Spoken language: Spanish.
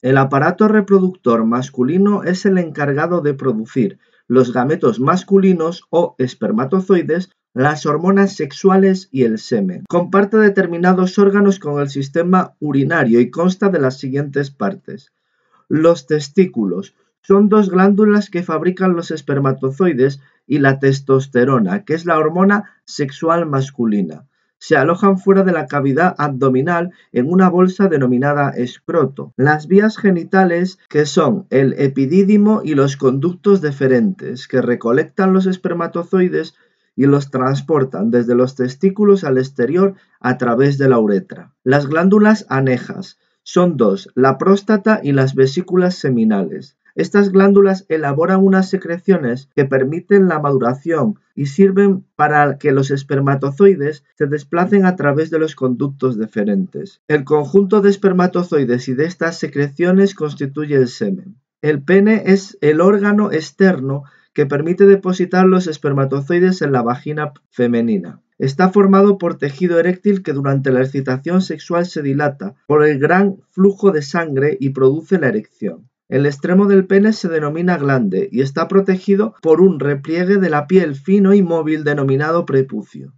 El aparato reproductor masculino es el encargado de producir los gametos masculinos o espermatozoides, las hormonas sexuales y el semen. Comparte determinados órganos con el sistema urinario y consta de las siguientes partes. Los testículos son dos glándulas que fabrican los espermatozoides y la testosterona, que es la hormona sexual masculina se alojan fuera de la cavidad abdominal en una bolsa denominada escroto. Las vías genitales, que son el epidídimo y los conductos deferentes, que recolectan los espermatozoides y los transportan desde los testículos al exterior a través de la uretra. Las glándulas anejas son dos, la próstata y las vesículas seminales. Estas glándulas elaboran unas secreciones que permiten la maduración y sirven para que los espermatozoides se desplacen a través de los conductos deferentes. El conjunto de espermatozoides y de estas secreciones constituye el semen. El pene es el órgano externo que permite depositar los espermatozoides en la vagina femenina. Está formado por tejido eréctil que durante la excitación sexual se dilata por el gran flujo de sangre y produce la erección. El extremo del pene se denomina glande y está protegido por un repliegue de la piel fino y móvil denominado prepucio.